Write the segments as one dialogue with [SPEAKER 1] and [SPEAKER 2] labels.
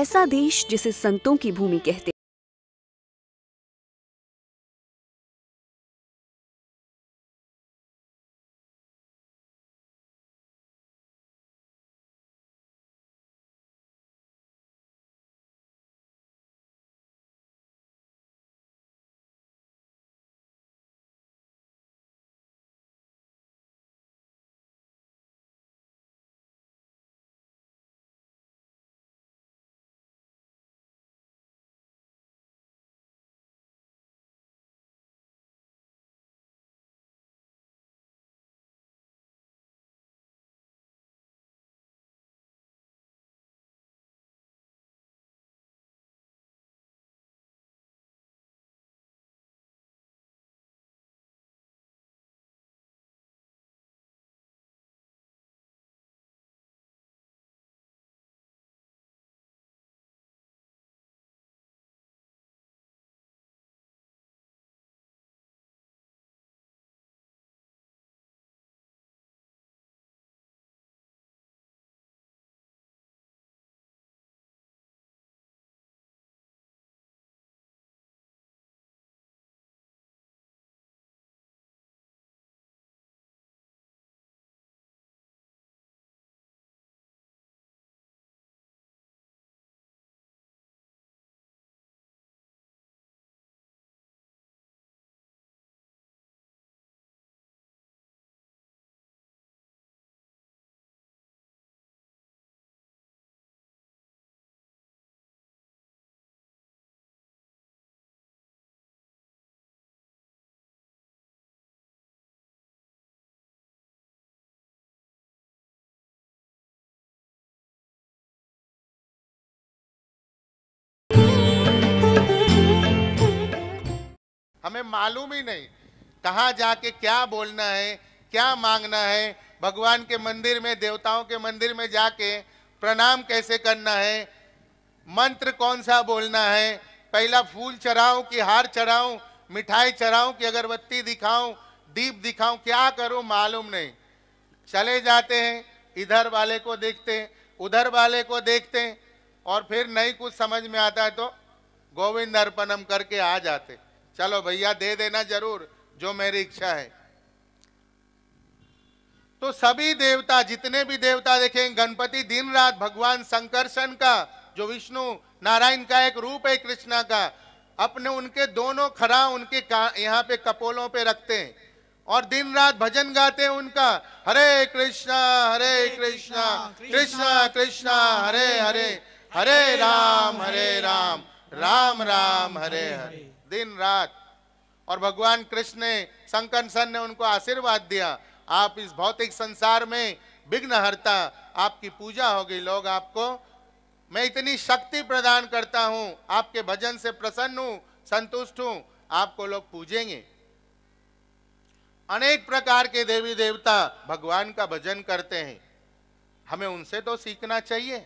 [SPEAKER 1] ऐसा देश जिसे संतों की भूमि कहते हमें मालूम ही नहीं कहाँ जाके क्या बोलना है क्या मांगना है भगवान के मंदिर में देवताओं के मंदिर में जाके प्रणाम कैसे करना है मंत्र कौन सा बोलना है पहला फूल चढ़ाऊं कि हार चढ़ाऊं मिठाई चढ़ाऊं कि अगरबत्ती दिखाऊं दीप दिखाऊं क्या करूं मालूम नहीं चले जाते हैं इधर वाले को देखते हैं उधर वाले को देखते हैं और फिर नहीं कुछ समझ में आता है तो गोविंद अर्पणम करके आ जाते हैं चलो भैया दे देना जरूर जो मेरी इच्छा है तो सभी देवता जितने भी देवता देखें गणपति दिन रात भगवान संकर्षण का जो विष्णु नारायण का एक रूप है कृष्णा का अपने उनके दोनों खरा उनके यहाँ पे कपोलों पे रखते हैं और दिन रात भजन गाते हैं उनका हरे कृष्णा हरे कृष्णा कृष्णा कृष्णा हरे हरे हरे राम हरे राम, हरे राम राम राम हरे हरे दिन रात और भगवान कृष्ण ने संकन सन ने उनको आशीर्वाद दिया आप इस भौतिक संसार में विघ्न हरता आपकी पूजा होगी लोग आपको मैं इतनी शक्ति प्रदान करता हूँ आपके भजन से प्रसन्न हूं संतुष्ट हूँ आपको लोग पूजेंगे अनेक प्रकार के देवी देवता भगवान का भजन करते हैं हमें उनसे तो सीखना चाहिए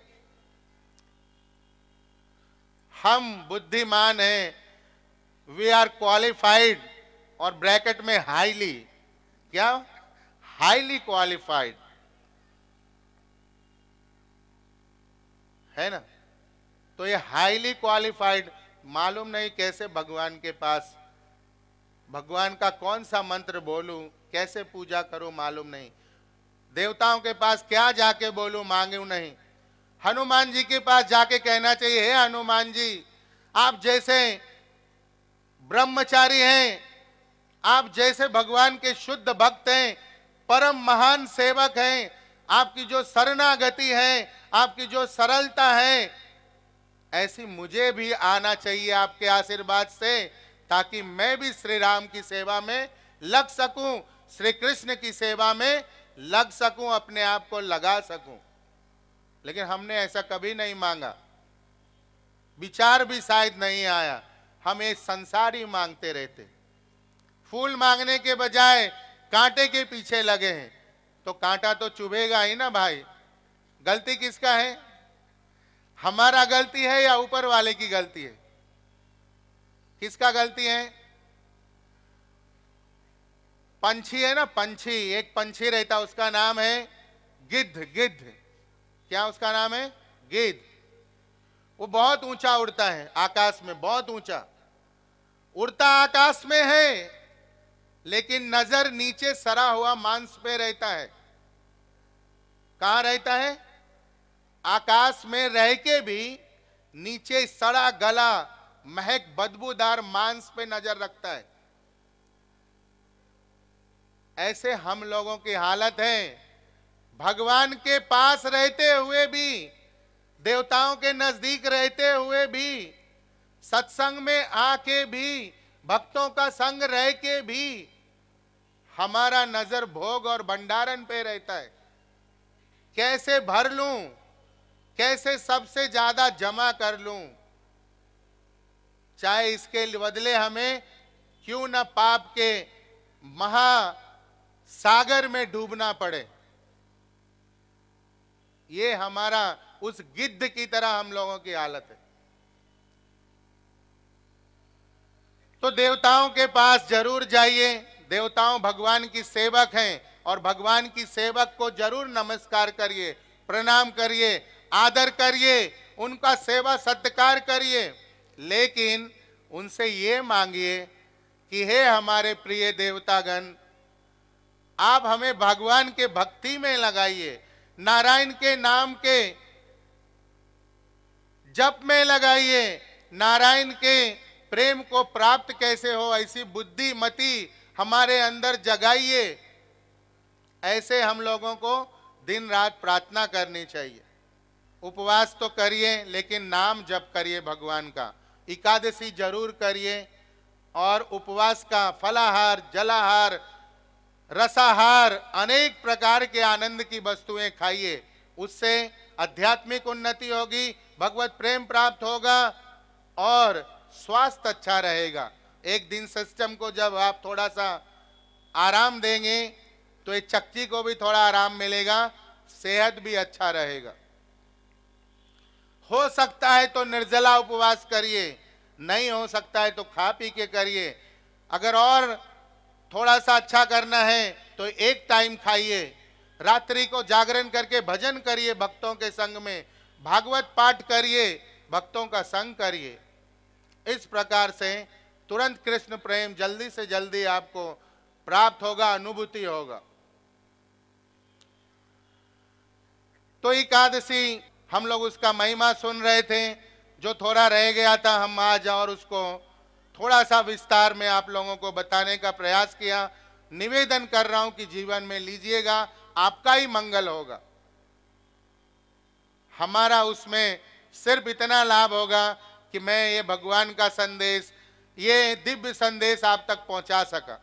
[SPEAKER 1] हम बुद्धिमान हैं वी आर क्वालिफाइड और ब्रैकेट में हाईली क्या हाईली क्वालिफाइड है ना तो ये हाईली क्वालिफाइड मालूम नहीं कैसे भगवान के पास भगवान का कौन सा मंत्र बोलूं कैसे पूजा करूं मालूम नहीं देवताओं के पास क्या जाके बोलूं मांगू नहीं हनुमान जी के पास जाके कहना चाहिए हे हनुमान जी आप जैसे ब्रह्मचारी हैं आप जैसे भगवान के शुद्ध भक्त हैं परम महान सेवक हैं आपकी जो शरणागति है आपकी जो सरलता है ऐसी मुझे भी आना चाहिए आपके आशीर्वाद से ताकि मैं भी श्री राम की सेवा में लग सकूं श्री कृष्ण की सेवा में लग सकूं अपने आप को लगा सकूं लेकिन हमने ऐसा कभी नहीं मांगा विचार भी शायद नहीं आया हम ये संसारी मांगते रहते फूल मांगने के बजाय कांटे के पीछे लगे हैं तो कांटा तो चुभेगा ही ना भाई गलती किसका है हमारा गलती है या ऊपर वाले की गलती है किसका गलती है पंछी है ना पंछी एक पंछी रहता उसका नाम है गिद्ध गिद्ध क्या उसका नाम है गिद वो बहुत ऊंचा उड़ता है आकाश में बहुत ऊंचा उड़ता आकाश में है लेकिन नजर नीचे सरा हुआ मांस पे रहता है कहा रहता है आकाश में रह के भी नीचे सड़ा गला महक बदबूदार मांस पे नजर रखता है ऐसे हम लोगों की हालत है भगवान के पास रहते हुए भी देवताओं के नजदीक रहते हुए भी सत्संग में आके भी भक्तों का संग रह के भी हमारा नजर भोग और भंडारण पे रहता है कैसे भर लू कैसे सबसे ज्यादा जमा कर लू चाहे इसके बदले हमें क्यों ना पाप के महा सागर में डूबना पड़े ये हमारा उस गिद्ध की तरह हम लोगों की हालत है तो देवताओं के पास जरूर जाइए देवताओं भगवान की सेवक हैं और भगवान की सेवक को जरूर नमस्कार करिए प्रणाम करिए आदर करिए उनका सेवा सत्कार करिए लेकिन उनसे ये मांगिए कि हे हमारे प्रिय देवतागण आप हमें भगवान के भक्ति में लगाइए नारायण के नाम के जप में लगाइए नारायण के प्रेम को प्राप्त कैसे हो ऐसी बुद्धि मति हमारे अंदर जगाइए ऐसे हम लोगों को दिन रात प्रार्थना करनी चाहिए उपवास तो करिए लेकिन नाम जप करिए भगवान का एकादशी जरूर करिए और उपवास का फलाहार जलाहार रसाहार अनेक प्रकार के आनंद की वस्तुएं खाइए उससे आध्यात्मिक उन्नति होगी भगवत प्रेम प्राप्त होगा और स्वास्थ्य अच्छा रहेगा एक दिन सिस्टम को जब आप थोड़ा सा आराम देंगे तो एक चक्की को भी थोड़ा आराम मिलेगा सेहत भी अच्छा रहेगा हो सकता है तो निर्जला उपवास करिए नहीं हो सकता है तो खा पी के करिए अगर और थोड़ा सा अच्छा करना है तो एक टाइम खाइए रात्रि को जागरण करके भजन करिए भक्तों के संग में भागवत पाठ करिए भक्तों का संग करिए इस प्रकार से तुरंत कृष्ण प्रेम जल्दी से जल्दी आपको प्राप्त होगा अनुभूति होगा तो एकादशी हम लोग उसका महिमा सुन रहे थे जो थोड़ा रह गया था हम आज और उसको थोड़ा सा विस्तार में आप लोगों को बताने का प्रयास किया निवेदन कर रहा हूं कि जीवन में लीजिएगा आपका ही मंगल होगा हमारा उसमें सिर्फ इतना लाभ होगा कि मैं ये भगवान का संदेश ये दिव्य संदेश आप तक पहुंचा सका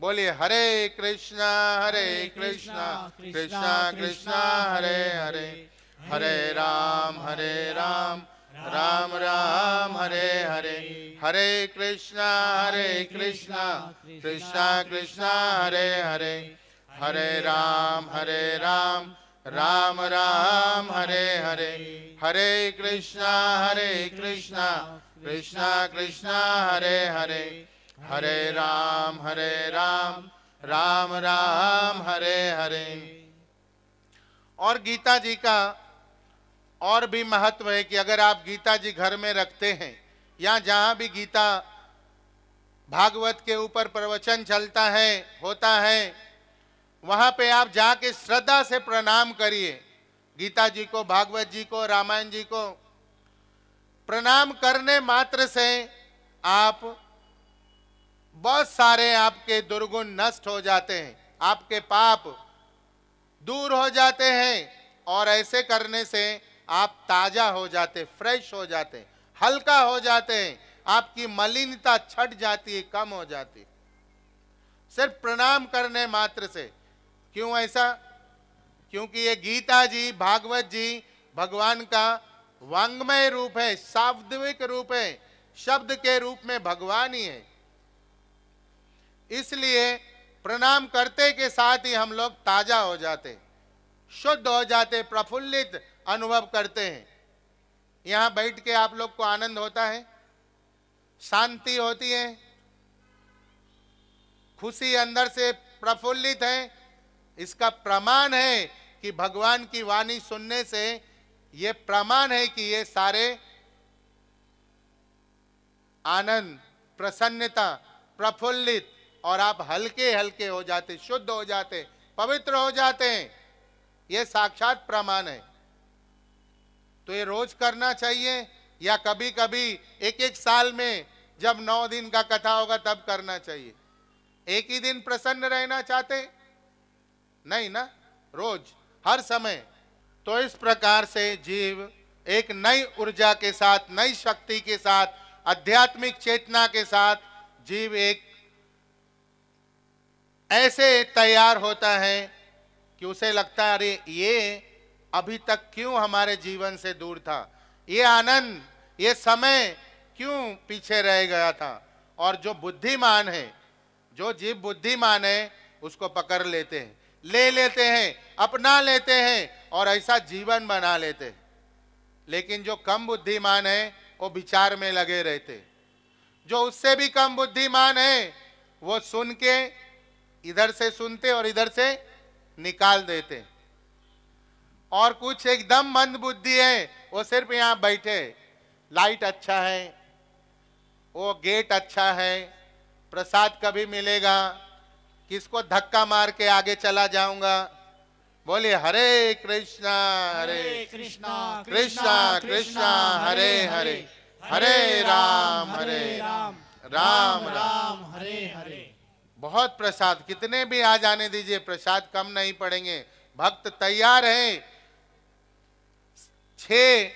[SPEAKER 1] बोलिए हरे कृष्णा हरे कृष्णा कृष्णा कृष्णा हरे हरे हरे राम हरे राम, हरे राम
[SPEAKER 2] राम राम हरे हरे
[SPEAKER 1] हरे कृष्णा हरे कृष्णा कृष्णा कृष्णा हरे हरे हरे राम हरे राम राम राम हरे हरे हरे कृष्णा हरे कृष्णा कृष्णा कृष्णा हरे हरे हरे राम हरे राम राम राम हरे हरे और गीता जी का और भी महत्व है कि अगर आप गीता जी घर में रखते हैं या जहां भी गीता भागवत के ऊपर प्रवचन चलता है होता है वहां पे आप जाके श्रद्धा से प्रणाम करिए गीता जी को भागवत जी को रामायण जी को प्रणाम करने मात्र से आप बहुत सारे आपके दुर्गुण नष्ट हो जाते हैं आपके पाप दूर हो जाते हैं और ऐसे करने से आप ताजा हो जाते फ्रेश हो जाते हल्का हो जाते हैं आपकी मलिनता छट जाती है कम हो जाती सिर्फ प्रणाम करने मात्र से क्यों ऐसा क्योंकि ये गीता जी भागवत जी भगवान का वांग्मय रूप है शाब्दिक रूप है शब्द के रूप में भगवान ही है इसलिए प्रणाम करते के साथ ही हम लोग ताजा हो जाते शुद्ध हो जाते प्रफुल्लित अनुभव करते हैं यहाँ बैठ के आप लोग को आनंद होता है शांति होती है खुशी अंदर से प्रफुल्लित है इसका प्रमाण है कि भगवान की वाणी सुनने से ये प्रमाण है कि ये सारे आनंद प्रसन्नता प्रफुल्लित और आप हल्के हल्के हो जाते शुद्ध हो जाते पवित्र हो जाते हैं ये साक्षात प्रमाण है तो ये रोज करना चाहिए या कभी कभी एक एक साल में जब नौ दिन का कथा होगा तब करना चाहिए एक ही दिन प्रसन्न रहना चाहते नहीं ना रोज हर समय तो इस प्रकार से जीव एक नई ऊर्जा के साथ नई शक्ति के साथ आध्यात्मिक चेतना के साथ जीव एक ऐसे तैयार होता है कि उसे लगता है अरे ये अभी तक क्यों हमारे जीवन से दूर था ये आनंद ये समय क्यों पीछे रह गया था और जो बुद्धिमान है जो जीव बुद्धिमान है उसको पकड़ लेते हैं ले लेते हैं अपना लेते हैं और ऐसा जीवन बना लेते हैं लेकिन जो कम बुद्धिमान है वो विचार में लगे रहते जो उससे भी कम बुद्धिमान है वो सुन के इधर से सुनते और इधर से निकाल देते हैं और कुछ एकदम मंद बुद्धि है वो सिर्फ यहाँ बैठे लाइट अच्छा है वो गेट अच्छा है प्रसाद कभी मिलेगा किसको धक्का मार के आगे चला जाऊंगा बोले हरे कृष्णा हरे कृष्णा कृष्णा कृष्णा हरे हरे हरे राम हरे राम राम राम हरे हरे बहुत प्रसाद कितने भी आ जाने दीजिए प्रसाद कम नहीं पड़ेंगे भक्त तैयार है छ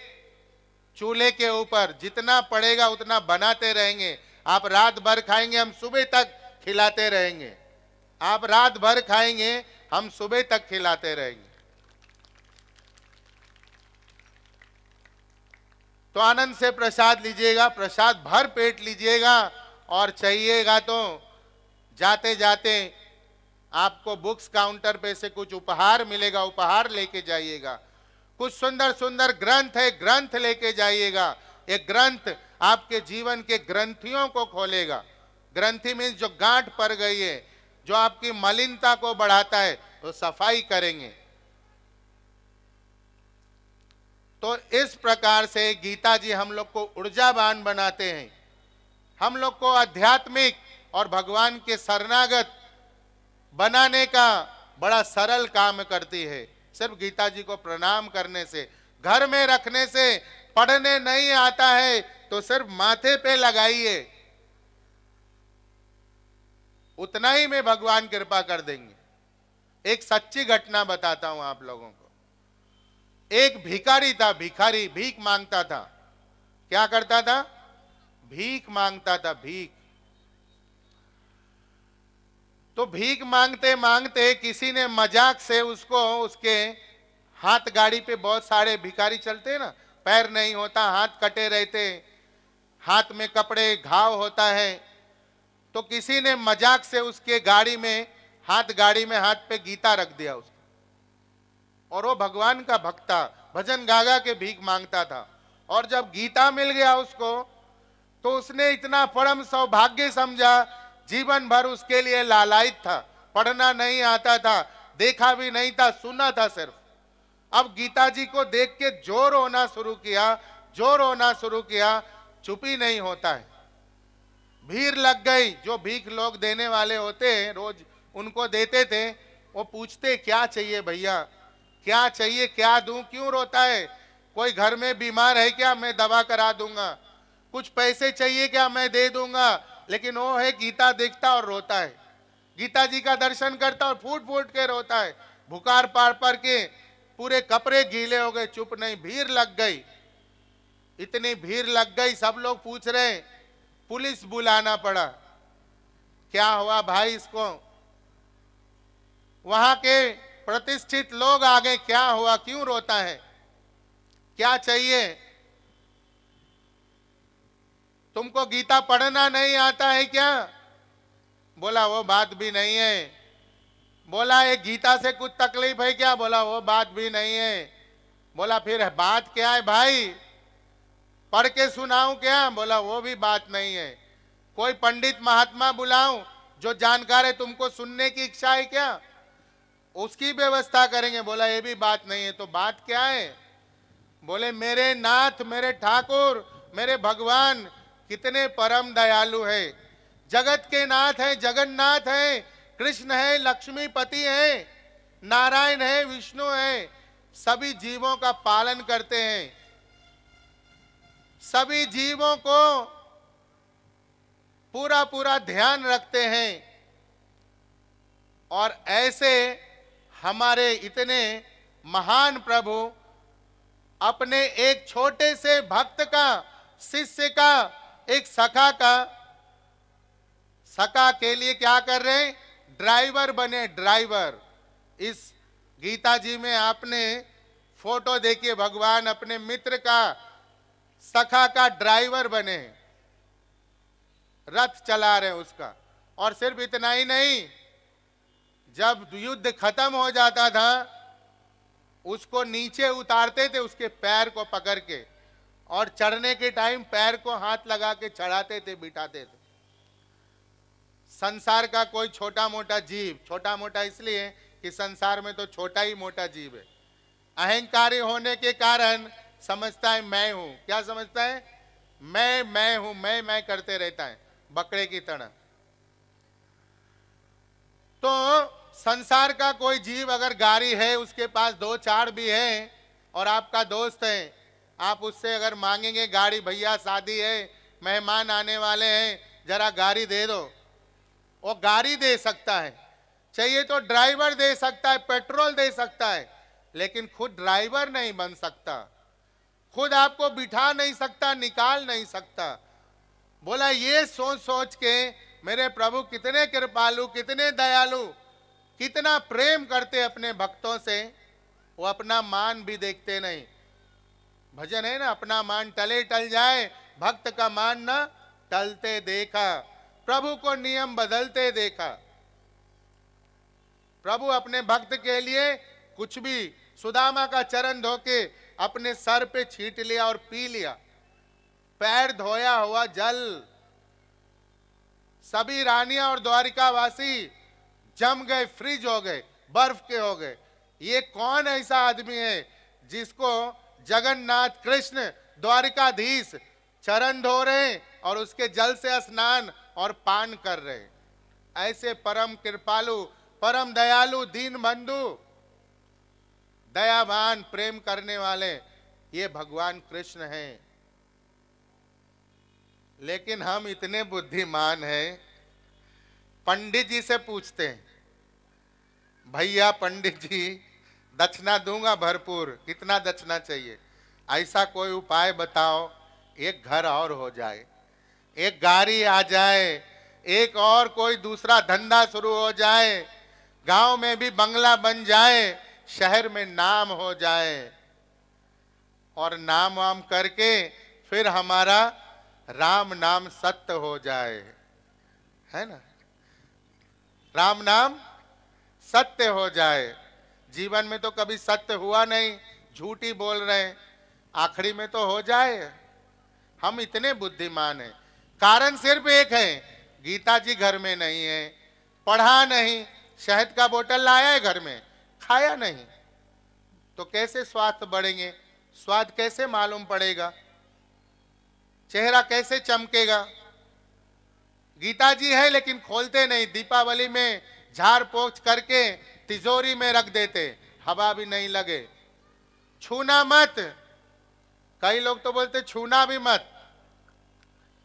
[SPEAKER 1] चूल्हे के ऊपर जितना पड़ेगा उतना बनाते रहेंगे आप रात भर खाएंगे हम सुबह तक खिलाते रहेंगे आप रात भर खाएंगे हम सुबह तक खिलाते रहेंगे तो आनंद से प्रसाद लीजिएगा प्रसाद भर पेट लीजिएगा और चाहिएगा तो जाते जाते आपको बुक्स काउंटर पे से कुछ उपहार मिलेगा उपहार लेके जाइएगा कुछ सुंदर सुंदर ग्रंथ है ग्रंथ लेके जाइएगा एक ग्रंथ आपके जीवन के ग्रंथियों को खोलेगा ग्रंथि मीन्स जो गांठ पड़ गई है जो आपकी मलिनता को बढ़ाता है वो सफाई करेंगे तो इस प्रकार से गीता जी हम लोग को ऊर्जावान बनाते हैं हम लोग को आध्यात्मिक और भगवान के शरणागत बनाने का बड़ा सरल काम करती है सिर्फ गीता जी को प्रणाम करने से घर में रखने से पढ़ने नहीं आता है तो सिर्फ माथे पे लगाइए उतना ही मैं भगवान कृपा कर देंगे एक सच्ची घटना बताता हूं आप लोगों को एक भिखारी था भिखारी भीख मांगता था क्या करता था भीख मांगता था भीख तो भीख मांगते मांगते किसी ने मजाक से उसको उसके हाथ गाड़ी पे बहुत सारे भिखारी चलते ना पैर नहीं होता हाथ कटे रहते हाथ में कपड़े घाव होता है तो किसी ने मजाक से उसके गाड़ी में हाथ गाड़ी में हाथ पे गीता रख दिया उसको और वो भगवान का भक्ता भजन गागा के भीख मांगता था और जब गीता मिल गया उसको तो उसने इतना परम सौभाग्य समझा जीवन भर उसके लिए लालायित था पढ़ना नहीं आता था देखा भी नहीं था सुना था सिर्फ अब गीता जी को देख के जोर होना शुरू किया जोर होना शुरू किया चुपी नहीं होता है भीड़ लग गई जो भीख लोग देने वाले होते हैं रोज उनको देते थे वो पूछते क्या चाहिए भैया क्या चाहिए क्या दूं क्यों रोता है कोई घर में बीमार है क्या मैं दवा करा दूंगा कुछ पैसे चाहिए क्या मैं दे दूंगा लेकिन वो है गीता देखता और रोता है गीता जी का दर्शन करता और फूट फूट के रोता है भुकार पार पार के पूरे कपड़े गीले हो गए चुप नहीं भीड़ लग गई इतनी भीड़ लग गई सब लोग पूछ रहे पुलिस बुलाना पड़ा क्या हुआ भाई इसको वहां के प्रतिष्ठित लोग आ गए क्या हुआ क्यों रोता है क्या चाहिए तुमको गीता पढ़ना नहीं आता है क्या बोला वो बात भी नहीं है बोला ये गीता से कुछ तकलीफ है क्या बोला वो बात भी नहीं है बोला फिर बात क्या है भाई पढ़ के सुनाऊ क्या बोला वो भी बात नहीं है कोई पंडित महात्मा बुलाऊ जो जानकार है तुमको सुनने की इच्छा है क्या उसकी व्यवस्था करेंगे बोला ये भी बात नहीं है तो बात क्या है बोले मेरे नाथ मेरे ठाकुर मेरे भगवान कितने परम दयालु है जगत के नाथ है जगन्नाथ है कृष्ण है लक्ष्मीपति है नारायण है विष्णु है सभी जीवों का पालन करते हैं सभी जीवों को पूरा पूरा ध्यान रखते हैं और ऐसे हमारे इतने महान प्रभु अपने एक छोटे से भक्त का शिष्य का एक सखा का सखा के लिए क्या कर रहे हैं ड्राइवर बने ड्राइवर इस गीता जी में आपने फोटो देखिए भगवान अपने मित्र का सखा का ड्राइवर बने रथ चला रहे उसका और सिर्फ इतना ही नहीं जब युद्ध खत्म हो जाता था उसको नीचे उतारते थे उसके पैर को पकड़ के और चढ़ने के टाइम पैर को हाथ लगा के चढ़ाते थे बिठाते थे संसार का कोई छोटा मोटा जीव छोटा मोटा इसलिए कि संसार में तो छोटा ही मोटा जीव है अहंकारी होने के कारण समझता है मैं हूं क्या समझता है मैं मैं हूं मैं मैं करते रहता है बकरे की तरह तो संसार का कोई जीव अगर गाड़ी है उसके पास दो चार भी है और आपका दोस्त है आप उससे अगर मांगेंगे गाड़ी भैया शादी है मेहमान आने वाले हैं जरा गाड़ी दे दो वो गाड़ी दे सकता है चाहिए तो ड्राइवर दे सकता है पेट्रोल दे सकता है लेकिन खुद ड्राइवर नहीं बन सकता खुद आपको बिठा नहीं सकता निकाल नहीं सकता बोला ये सोच सोच के मेरे प्रभु कितने कृपालु कितने दयालु कितना प्रेम करते अपने भक्तों से वो अपना मान भी देखते नहीं भजन है ना अपना मान टले टल जाए भक्त का मान न टलते देखा प्रभु को नियम बदलते देखा प्रभु अपने भक्त के लिए कुछ भी सुदामा का चरण धोके अपने सर पे छीट लिया और पी लिया पैर धोया हुआ जल सभी रानिया और द्वारिकावासी जम गए फ्रिज हो गए बर्फ के हो गए ये कौन ऐसा आदमी है जिसको जगन्नाथ कृष्ण द्वारिकाधीश चरण धो रहे हैं और उसके जल से स्नान और पान कर रहे हैं ऐसे परम कृपालु परम दयालु दीन बंधु दयावान प्रेम करने वाले ये भगवान कृष्ण हैं लेकिन हम इतने बुद्धिमान हैं पंडित जी से पूछते हैं भैया पंडित जी दक्षिणा दूंगा भरपूर कितना दक्षिणा चाहिए ऐसा कोई उपाय बताओ एक घर और हो जाए एक गाड़ी आ जाए एक और कोई दूसरा धंधा शुरू हो जाए गांव में भी बंगला बन जाए शहर में नाम हो जाए और नाम वाम करके फिर हमारा राम नाम सत्य हो जाए है ना राम नाम सत्य हो जाए जीवन में तो कभी सत्य हुआ नहीं झूठी बोल रहे हैं आखिरी में तो हो जाए हम इतने बुद्धिमान हैं कारण सिर्फ एक है गीता जी घर में नहीं है पढ़ा नहीं शहद का बोतल लाया है घर में खाया नहीं तो कैसे स्वास्थ्य बढ़ेंगे स्वाद कैसे मालूम पड़ेगा चेहरा कैसे चमकेगा गीता जी है लेकिन खोलते नहीं दीपावली में झाड़ पोछ करके तिजोरी में रख देते हवा भी नहीं लगे छूना मत कई लोग तो बोलते छूना भी मत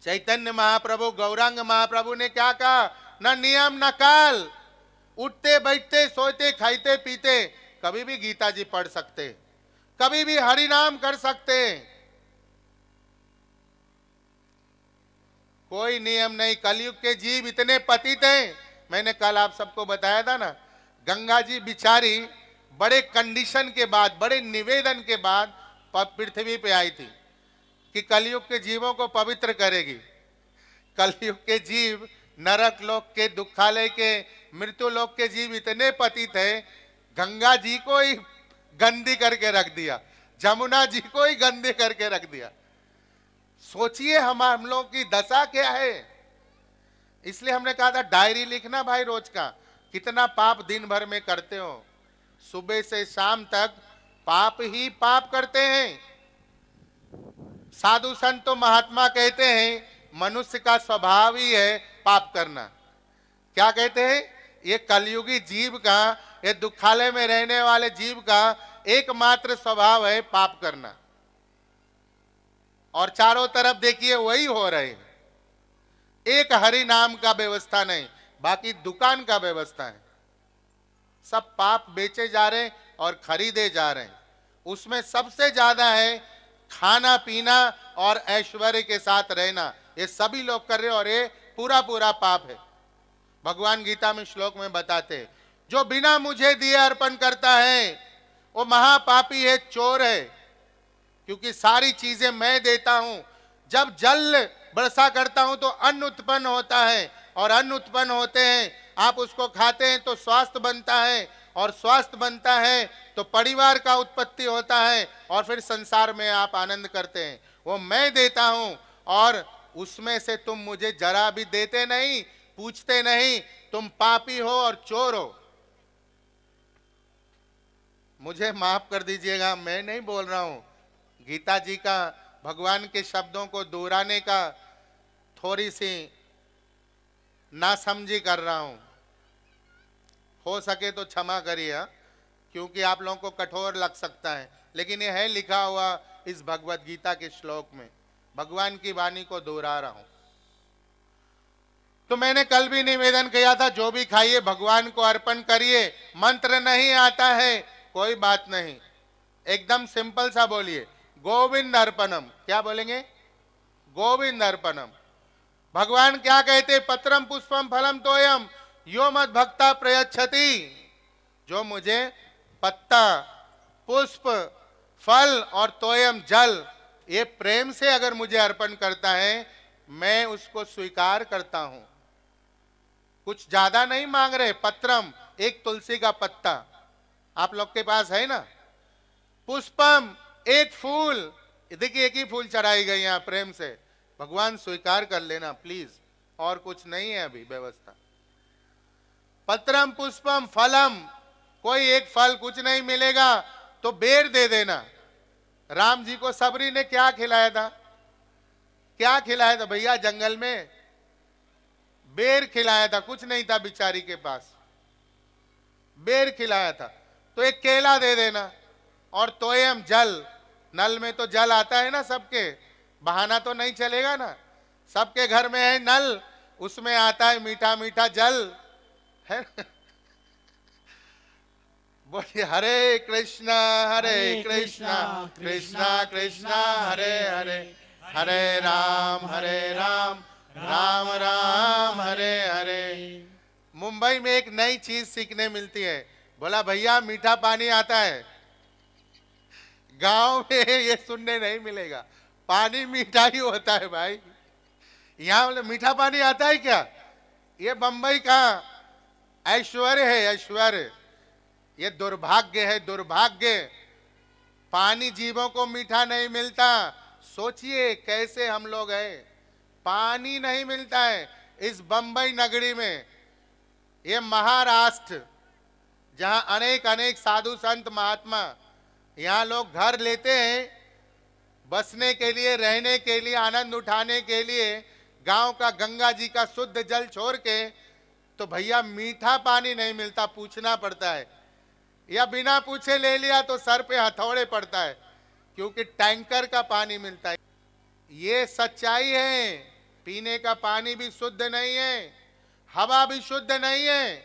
[SPEAKER 1] चैतन्य महाप्रभु गौरांग महाप्रभु ने क्या कहा न नियम न काल उठते बैठते सोते खाते पीते कभी भी गीता जी पढ़ सकते कभी भी हरि नाम कर सकते कोई नियम नहीं कलयुग के जीव इतने पतित हैं मैंने कल आप सबको बताया था ना गंगा जी बिचारी बड़े कंडीशन के बाद बड़े निवेदन के बाद पृथ्वी पे आई थी कि कलयुग के जीवों को पवित्र करेगी कलयुग के जीव नरक लोक के दुखालय के मृत्यु लोक के जीव इतने पति थे गंगा जी को ही गंदी करके रख दिया जमुना जी को ही गंदी करके रख दिया सोचिए हम हम लोग की दशा क्या है इसलिए हमने कहा था डायरी लिखना भाई रोज का कितना पाप दिन भर में करते हो सुबह से शाम तक पाप ही पाप करते हैं साधु संत तो महात्मा कहते हैं मनुष्य का स्वभाव ही है पाप करना क्या कहते हैं ये कलयुगी जीव का ये दुखालय में रहने वाले जीव का एकमात्र स्वभाव है पाप करना और चारों तरफ देखिए वही हो रहे हैं एक हरि नाम का व्यवस्था नहीं बाकी दुकान का व्यवस्था है सब पाप बेचे जा रहे और खरीदे जा रहे उसमें सबसे ज्यादा है खाना पीना और ऐश्वर्य के साथ रहना ये सभी लोग कर रहे और ये पूरा पूरा पाप है भगवान गीता में श्लोक में बताते जो बिना मुझे दिए अर्पण करता है वो महापापी है चोर है क्योंकि सारी चीजें मैं देता हूं जब जल वर्षा करता हूं तो अन्न उत्पन्न होता है और अन्न उत्पन्न होते हैं आप उसको खाते हैं तो स्वास्थ्य बनता है और स्वास्थ्य बनता है तो परिवार का उत्पत्ति होता है और फिर संसार में आप आनंद करते हैं वो मैं देता हूँ और उसमें से तुम मुझे जरा भी देते नहीं पूछते नहीं तुम पापी हो और चोर हो मुझे माफ कर दीजिएगा मैं नहीं बोल रहा हूं गीता जी का भगवान के शब्दों को दोहराने का थोड़ी सी ना समझी कर रहा हूं हो सके तो क्षमा करिए हाँ, क्योंकि आप लोगों को कठोर लग सकता है लेकिन यह है लिखा हुआ इस भगवत गीता के श्लोक में भगवान की वाणी को दोहरा रहा हूं तो मैंने कल भी निवेदन किया था जो भी खाइए भगवान को अर्पण करिए मंत्र नहीं आता है कोई बात नहीं एकदम सिंपल सा बोलिए गोविंद अर्पणम क्या बोलेंगे गोविंद अर्पणम भगवान क्या कहते पत्रम पुष्पम फलम तोयम यो मत भक्ता प्रयच्छति जो मुझे पत्ता पुष्प फल और तोयम जल ये प्रेम से अगर मुझे अर्पण करता है मैं उसको स्वीकार करता हूं कुछ ज्यादा नहीं मांग रहे पत्रम एक तुलसी का पत्ता आप लोग के पास है ना पुष्पम एक फूल देखिए एक ही फूल चढ़ाई गई यहां प्रेम से भगवान स्वीकार कर लेना प्लीज और कुछ नहीं है अभी व्यवस्था पत्रम पुष्पम फलम कोई एक फल कुछ नहीं मिलेगा तो बेर दे देना राम जी को सबरी ने क्या खिलाया था क्या खिलाया था भैया जंगल में बेर खिलाया था कुछ नहीं था बिचारी के पास बेर खिलाया था तो एक केला दे देना और तोयम जल नल में तो जल आता है ना सबके बहाना तो नहीं चलेगा ना सबके घर में है नल उसमें आता है मीठा मीठा जल है बोलिए हरे कृष्णा हरे कृष्णा कृष्णा कृष्णा हरे हरे हरे राम हरे राम राम राम हरे हरे मुंबई में एक नई चीज सीखने मिलती है बोला भैया मीठा पानी आता है गांव में ये सुनने नहीं मिलेगा पानी मीठा ही होता है भाई यहाँ मीठा पानी आता है क्या ये बंबई का ऐश्वर्य है ऐश्वर्य ये दुर्भाग्य है दुर्भाग्य पानी जीवों को मीठा नहीं मिलता सोचिए कैसे हम लोग हैं पानी नहीं मिलता है इस बम्बई नगरी में ये महाराष्ट्र जहाँ अनेक अनेक साधु संत महात्मा यहाँ लोग घर लेते हैं बसने के लिए रहने के लिए आनंद उठाने के लिए गांव का गंगा जी का शुद्ध जल छोड़ के तो भैया मीठा पानी नहीं मिलता पूछना पड़ता है या बिना पूछे ले लिया तो सर पे हथौड़े पड़ता है क्योंकि टैंकर का पानी मिलता है ये सच्चाई है पीने का पानी भी शुद्ध नहीं है हवा भी शुद्ध नहीं है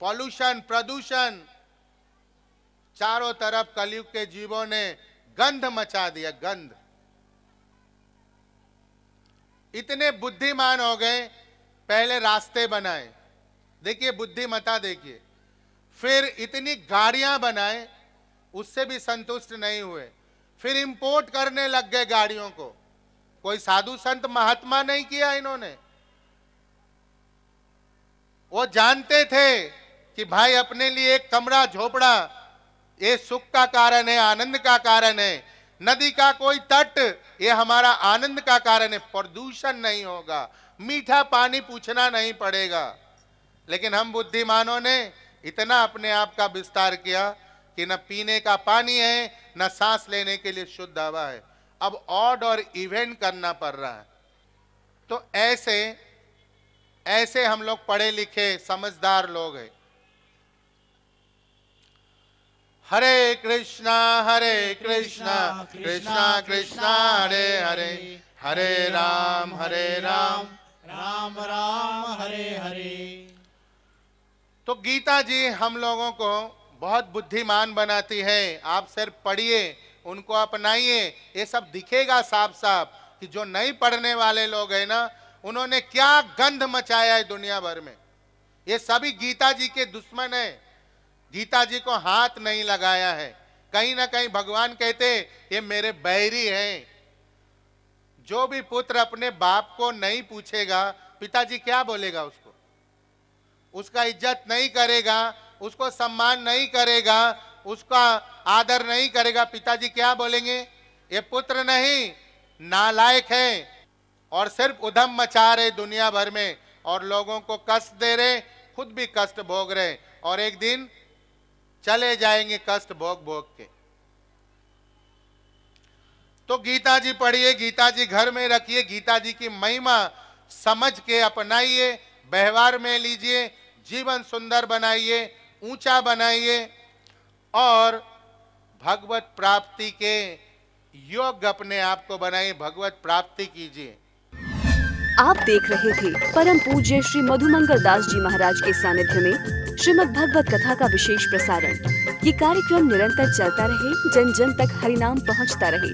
[SPEAKER 1] पॉल्यूशन प्रदूषण चारों तरफ कलयुग के जीवों ने गंध मचा दिया गंध इतने बुद्धिमान हो गए पहले रास्ते बनाए देखिए बुद्धिमता देखिए फिर इतनी गाड़ियां बनाए उससे भी संतुष्ट नहीं हुए फिर इंपोर्ट करने लग गए गाड़ियों को कोई साधु संत महात्मा नहीं किया इन्होंने वो जानते थे कि भाई अपने लिए एक कमरा झोपड़ा ये सुख का कारण है आनंद का कारण है नदी का कोई तट ये हमारा आनंद का कारण है प्रदूषण नहीं होगा मीठा पानी पूछना नहीं पड़ेगा लेकिन हम बुद्धिमानों ने इतना अपने आप का विस्तार किया कि न पीने का पानी है न सांस लेने के लिए शुद्ध हवा है अब ऑड और इवेंट करना पड़ रहा है तो ऐसे ऐसे हम लोग पढ़े लिखे समझदार लोग हैं हरे कृष्णा हरे कृष्णा कृष्णा कृष्णा हरे हरे हरे राम हरे राम राम राम हरे हरे तो गीता जी हम लोगों को बहुत बुद्धिमान बनाती है आप सिर्फ पढ़िए उनको अपनाइए ये सब दिखेगा साफ साफ कि जो नहीं पढ़ने वाले लोग हैं ना उन्होंने क्या गंध मचाया है दुनिया भर में ये सभी गीता जी के दुश्मन है गीता जी को हाथ नहीं लगाया है कहीं ना कहीं भगवान कहते ये मेरे बैरी हैं जो भी पुत्र अपने बाप को नहीं पूछेगा पिताजी क्या बोलेगा उसको उसका इज्जत नहीं करेगा उसको सम्मान नहीं करेगा उसका आदर नहीं करेगा पिताजी क्या बोलेंगे ये पुत्र नहीं नालायक है और सिर्फ उधम मचा रहे दुनिया भर में और लोगों को कष्ट दे रहे खुद भी कष्ट भोग रहे और एक दिन चले जाएंगे कष्ट भोग भोग के तो गीता जी पढ़िए गीता जी घर में रखिए गीता जी की महिमा समझ के अपनाइए व्यवहार में लीजिए जीवन सुंदर बनाइए ऊंचा बनाइए और भगवत प्राप्ति के योग अपने आप को बनाइए भगवत प्राप्ति कीजिए आप देख रहे थे परम पूज्य श्री मधुमंगल दास जी महाराज के सानिध्य में श्रीमद भगवत कथा का विशेष प्रसारण ये कार्यक्रम निरंतर चलता रहे जन जन तक हरिनाम पहुंचता रहे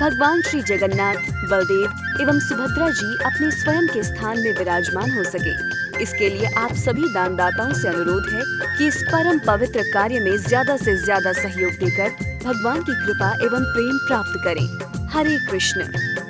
[SPEAKER 1] भगवान श्री जगन्नाथ बलदेव एवं सुभद्रा जी अपने स्वयं के स्थान में विराजमान हो सके इसके लिए आप सभी दानदाताओं से अनुरोध है कि इस परम पवित्र कार्य में ज्यादा से ज्यादा सहयोग देकर भगवान की कृपा एवं प्रेम प्राप्त करें हरे कृष्ण